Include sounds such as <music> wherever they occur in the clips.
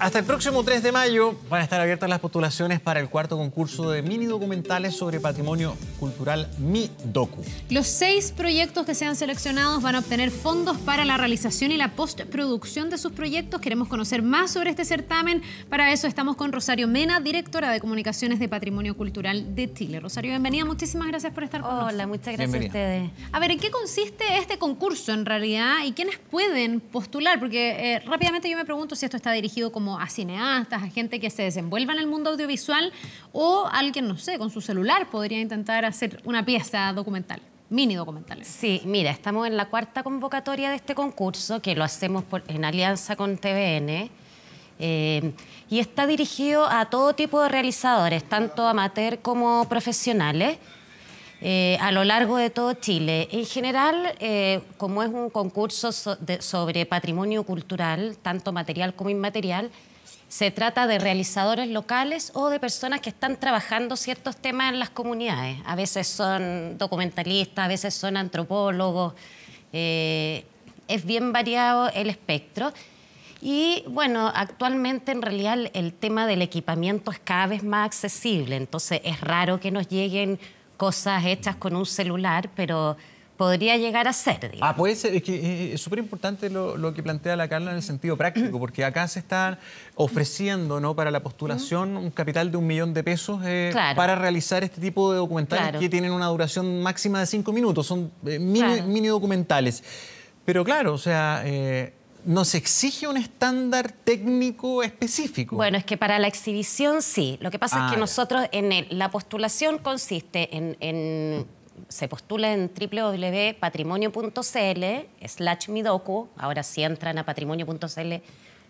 Hasta el próximo 3 de mayo van a estar abiertas las postulaciones para el cuarto concurso de mini documentales sobre patrimonio cultural Mi Docu. Los seis proyectos que sean seleccionados van a obtener fondos para la realización y la postproducción de sus proyectos. Queremos conocer más sobre este certamen. Para eso estamos con Rosario Mena, directora de Comunicaciones de Patrimonio Cultural de Chile. Rosario, bienvenida. Muchísimas gracias por estar con nosotros. Hola, muchas gracias a ustedes. A ver, ¿en qué consiste este concurso en realidad y quiénes pueden postular? Porque eh, rápidamente yo me pregunto si esto está dirigido como a cineastas, a gente que se desenvuelva en el mundo audiovisual o alguien, no sé, con su celular podría intentar hacer una pieza documental? mini documental. Sí, mira, estamos en la cuarta convocatoria de este concurso, que lo hacemos en alianza con TVN, eh, y está dirigido a todo tipo de realizadores, tanto amateur como profesionales. Eh, a lo largo de todo Chile. En general, eh, como es un concurso sobre patrimonio cultural, tanto material como inmaterial, se trata de realizadores locales o de personas que están trabajando ciertos temas en las comunidades. A veces son documentalistas, a veces son antropólogos. Eh, es bien variado el espectro. Y bueno, actualmente en realidad el tema del equipamiento es cada vez más accesible, entonces es raro que nos lleguen cosas hechas con un celular, pero podría llegar a ser. Digamos. Ah, puede ser. Es que eh, es súper importante lo, que plantea la Carla en el sentido práctico, <clears throat> porque acá se está ofreciendo ¿no? para la postulación un capital de un millón de pesos eh, para realizar este tipo de documentales que tienen una duración máxima de cinco minutos. Son eh, mini, documentales. Pero claro, o sea... ¿Nos exige un estándar técnico específico. Bueno, es que para la exhibición sí. Lo que pasa es que ah, nosotros en la postulación consiste en, se postula en www.patrimonio.cl slash midoku. Ahora si entran a patrimonio.cl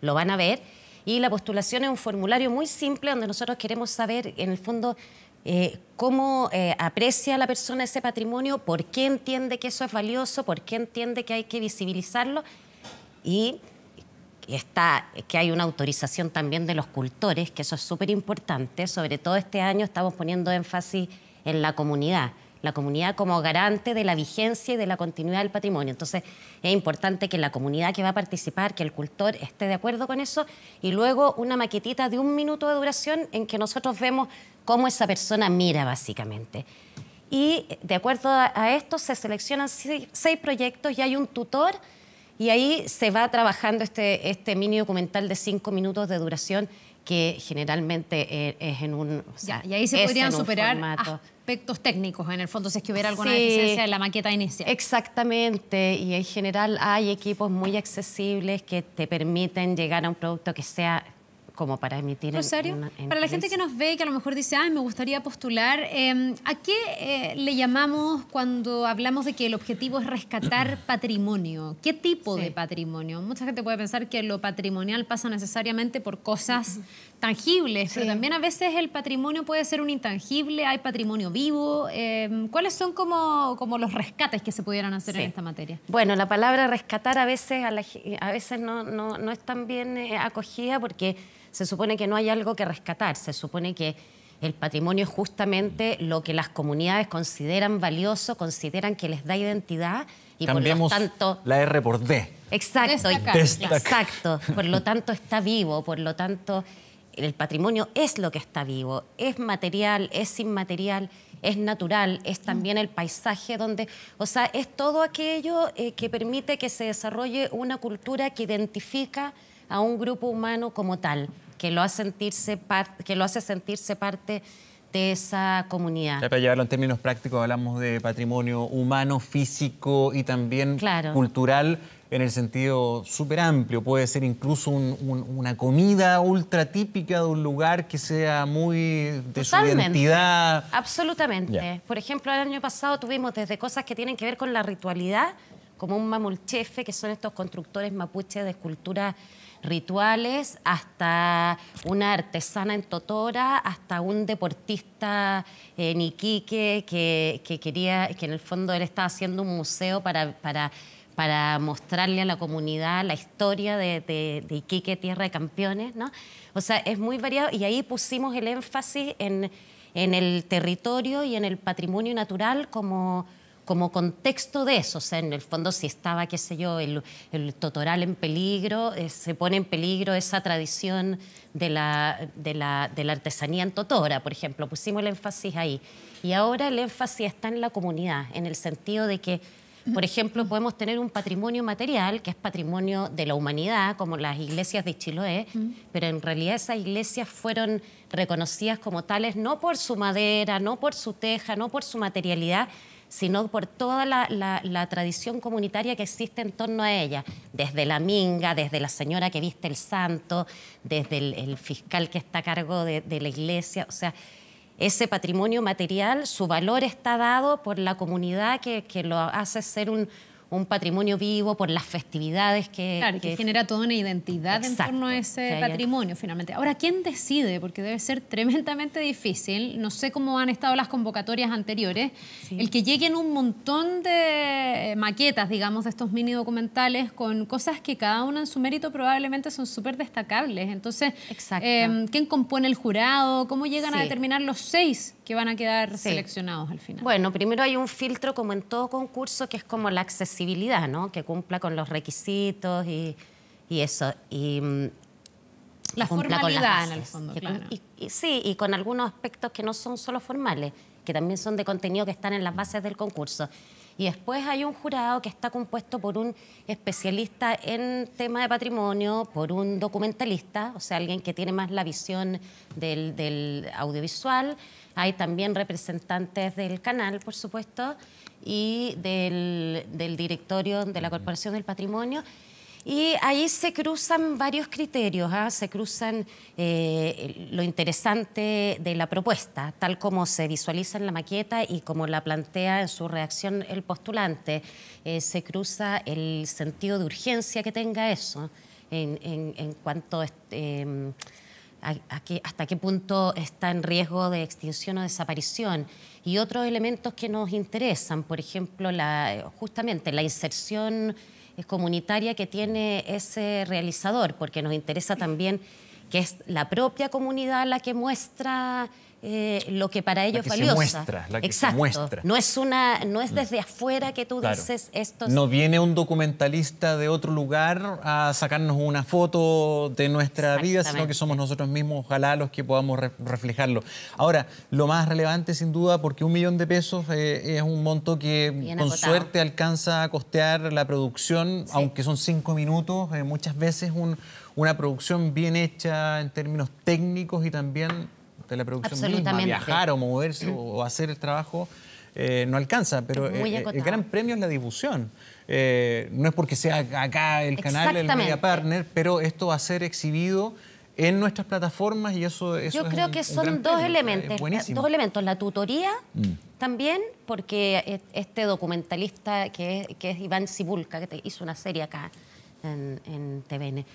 lo van a ver. Y la postulación es un formulario muy simple donde nosotros queremos saber, en el fondo, eh, cómo eh, aprecia la persona ese patrimonio, por qué entiende que eso es valioso, por qué entiende que hay que visibilizarlo y que hay una autorización también de los cultores, que eso es súper importante. Sobre todo este año estamos poniendo énfasis en la comunidad, la comunidad como garante de la vigencia y de la continuidad del patrimonio. Entonces es importante que la comunidad que va a participar, que el cultor esté de acuerdo con eso y luego una maquetita de un minuto de duración en que nosotros vemos cómo esa persona mira básicamente. Y de acuerdo a esto se seleccionan seis proyectos y hay un tutor y ahí se va trabajando este, este mini documental de cinco minutos de duración que generalmente eh, es en un... ya, y ahí se podrían superar aspectos técnicos, en el fondo, si es que hubiera alguna deficiencia en la maqueta inicial. Exactamente, y en general hay equipos muy accesibles que te permiten llegar a un producto que sea como para emitir... ¿En para la gente que nos ve y que a lo mejor dice, ay, me gustaría postular, em, ¿a qué eh, le llamamos cuando hablamos de que el objetivo es rescatar <clears throat> patrimonio? ¿Qué tipo de patrimonio? Mucha gente puede pensar que lo patrimonial pasa necesariamente por cosas... <clears throat> tangibles, pero también a veces el patrimonio puede ser un intangible, hay patrimonio vivo. Em, ¿Cuáles son como, como los rescates que se pudieran hacer en esta materia? Bueno, la palabra rescatar a veces, a, veces no, es tan bien eh, acogida porque se supone que no hay algo que rescatar, se supone que el patrimonio es justamente lo que las comunidades consideran valioso, consideran que les da identidad y por lo tanto la R por D. Exacto, exacto. Por lo tanto está vivo, por lo tanto el patrimonio es lo que está vivo, es material, es inmaterial, es natural, es también el paisaje donde, o sea, es todo aquello eh, que permite que se desarrolle una cultura que identifica a un grupo humano como tal, que lo hace sentirse, que lo hace sentirse parte de esa comunidad. Ya para llevarlo en términos prácticos, hablamos de patrimonio humano, físico y también cultural en el sentido súper amplio. Puede ser incluso una comida ultra típica de un lugar que sea muy de su identidad. Absolutamente. Por ejemplo, el año pasado tuvimos desde cosas que tienen que ver con la ritualidad, como un mamulchefe, que son estos constructores mapuches de esculturas rituales, hasta una artesana en Totora, hasta un deportista en Iquique que, que quería, que en el fondo él estaba haciendo un museo para, para para mostrarle a la comunidad la historia de, Iquique, Tierra de Campeones, ¿no? O sea, es muy variado y ahí pusimos el énfasis en, en el territorio y en el patrimonio natural como, como contexto de eso. O sea, en el fondo, si estaba, qué sé yo, el, totoral en peligro, eh, se pone en peligro esa tradición de la, de, la, de la, artesanía en totora, por ejemplo. Pusimos el énfasis ahí. Y ahora el énfasis está en la comunidad, en el sentido de que por ejemplo, podemos tener un patrimonio material, que es patrimonio de la humanidad, como las iglesias de Chiloé, mm. pero en realidad esas iglesias fueron reconocidas como tales no por su madera, no por su teja, no por su materialidad, sino por toda la, tradición comunitaria que existe en torno a ella, desde la minga, desde la señora que viste el santo, desde el, fiscal que está a cargo de, de la iglesia, o sea, ese patrimonio material, su valor está dado por la comunidad que, que lo hace ser un, un patrimonio vivo por las festividades que... Claro, que, genera toda una identidad en torno a ese patrimonio finalmente. Ahora, ¿quién decide? Porque debe ser tremendamente difícil, no sé cómo han estado las convocatorias anteriores, el que lleguen un montón de eh, maquetas, digamos, de estos mini documentales con cosas que cada una en su mérito probablemente son súper destacables. Entonces, eh, ¿quién compone el jurado? ¿Cómo llegan a determinar los seis que van a quedar seleccionados al final. Bueno, primero hay un filtro como en todo concurso que es como la accesibilidad, ¿no? Que cumpla con los requisitos y, eso. Y, mm, la formalidad, en el fondo, claro. sí, y con algunos aspectos que no son solo formales que también son de contenido que están en las bases del concurso. Y después hay un jurado que está compuesto por un especialista en tema de patrimonio, por un documentalista, o sea, alguien que tiene más la visión del, audiovisual. Hay también representantes del canal, por supuesto, y del, del directorio de la Corporación del Patrimonio. Y ahí se cruzan varios criterios, ¿ah? se cruzan eh, lo interesante de la propuesta, tal como se visualiza en la maqueta y como la plantea en su reacción el postulante, eh, se cruza el sentido de urgencia que tenga eso en, cuanto... a, este, em, hasta qué punto está en riesgo de extinción o desaparición y otros elementos que nos interesan, por ejemplo, justamente la inserción comunitaria que tiene ese realizador, porque nos interesa también que es la propia comunidad la que muestra eh, lo que para ellos la Exacto. No es una, no es mm. desde afuera que tú dices esto. No viene un documentalista de otro lugar a sacarnos una foto de nuestra vida, sino que somos nosotros mismos, ojalá los que podamos reflejarlo. Ahora, lo más relevante sin duda, porque un millón de pesos eh, es un monto que con suerte alcanza a costear la producción, aunque son cinco minutos, eh, muchas veces un, una producción bien hecha en términos técnicos y también de la producción misma. Viajar o moverse o hacer el trabajo eh, no alcanza, pero eh, eh, el gran premio es la difusión. no es porque sea acá el canal, el media partner, pero esto va a ser exhibido en nuestras plataformas y eso, eso Yo creo que son dos elementos, dos elementos, la tutoría mm. también, porque e, este documentalista que es, que es Iván Sibulka, que hizo una serie acá en, en TVN,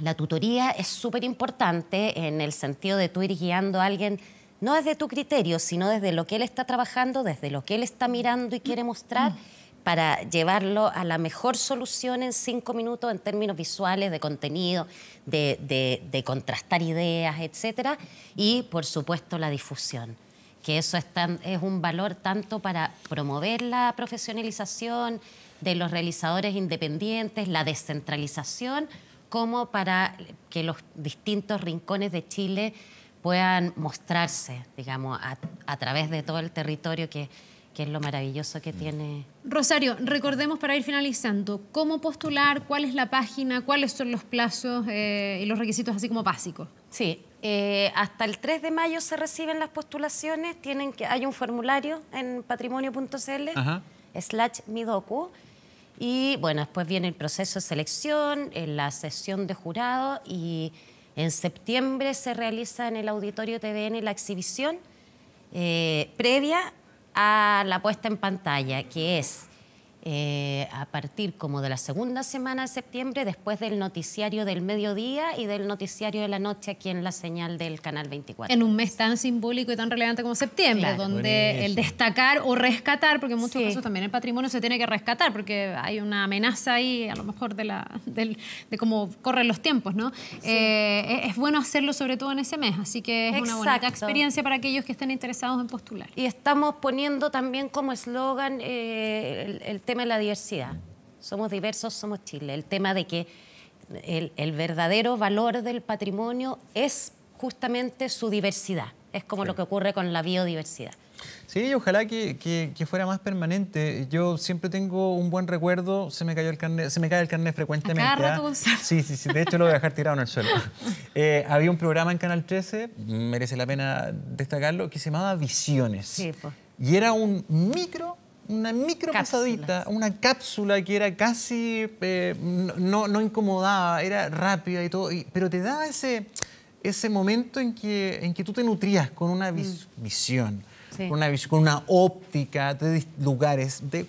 la tutoría es súper importante en el sentido de tú ir guiando a alguien no desde tu criterio, sino desde lo que él está trabajando, desde lo que él está mirando y quiere mostrar, para llevarlo a la mejor solución en cinco minutos en términos visuales, de contenido, de, contrastar ideas, etc. Y, por supuesto, la difusión, que eso es un valor tanto para promover la profesionalización de los realizadores independientes, la descentralización, cómo para que los distintos rincones de Chile puedan mostrarse, digamos, a, través de todo el territorio que, es lo maravilloso que mm. tiene. Rosario, recordemos para ir finalizando, ¿cómo postular? ¿Cuál es la página? ¿Cuáles son los plazos eh, y los requisitos así como básicos? Sí, eh, hasta el 3 de mayo se reciben las postulaciones, tienen que, hay un formulario en patrimonio.cl slash midoku, y bueno, después viene el proceso de selección, en eh, la sesión de jurado y en septiembre se realiza en el Auditorio TVN la exhibición eh, previa a la puesta en pantalla, que es eh, a partir como de la segunda semana de septiembre, después del noticiario del mediodía y del noticiario de la noche aquí en la señal del Canal 24. En un mes tan simbólico y tan relevante como septiembre, donde el destacar o rescatar, porque en muchos casos también el patrimonio se tiene que rescatar, porque hay una amenaza ahí, a lo mejor, de, la, de cómo corren los tiempos, ¿no? Eh, es bueno hacerlo sobre todo en ese mes, así que es una bonita experiencia para aquellos que estén interesados en postular. Y estamos poniendo también como eslogan eh, el, el tema tema de la diversidad. Somos diversos, somos Chile. El tema de que el, verdadero valor del patrimonio es justamente su diversidad. Es como lo que ocurre con la biodiversidad. Sí, ojalá que, que, fuera más permanente. Yo siempre tengo un buen recuerdo. Se me cayó el carnet, se me cae el carnet frecuentemente. ¿ah? Sí, sí, sí. De hecho, lo voy a dejar tirado en el suelo. <laughs> Eh, había un programa en Canal 13, merece la pena destacarlo, que se llamaba Visiones. Y era un micro una micro pasadita, una cápsula que era casi, eh, no, incomodaba, era rápida y todo, pero te daba ese, ese momento en que, en que tú te nutrías con una mm. visión, con, una con una óptica de lugares, de,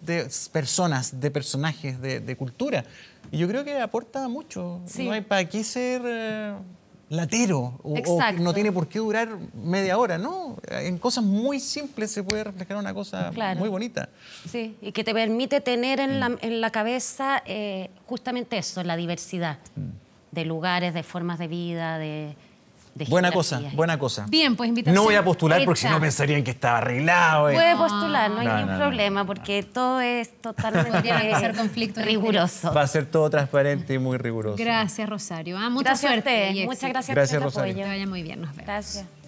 de personas, de personajes, de, cultura. Y yo creo que aporta mucho. No hay para qué ser... Eh, latero o, no tiene por qué durar media hora, ¿no? En cosas muy simples se puede reflejar una cosa muy bonita. Sí, y que te permite tener en, la, en la, cabeza eh, justamente eso, la diversidad mm. de lugares, de formas de vida, de, buena cosa, buena cosa. Bien, pues invitación. No voy a postular porque si no pensarían que estaba arreglado. Eh. Puede postular, no hay ningún problema, porque todo es totalmente conflicto riguroso. Va a ser todo transparente y muy riguroso. Gracias, Rosario. Ah, mucha suerte. Muchas gracias, por el Rosario. apoyo. Que vaya muy bien, nos vemos. Gracias.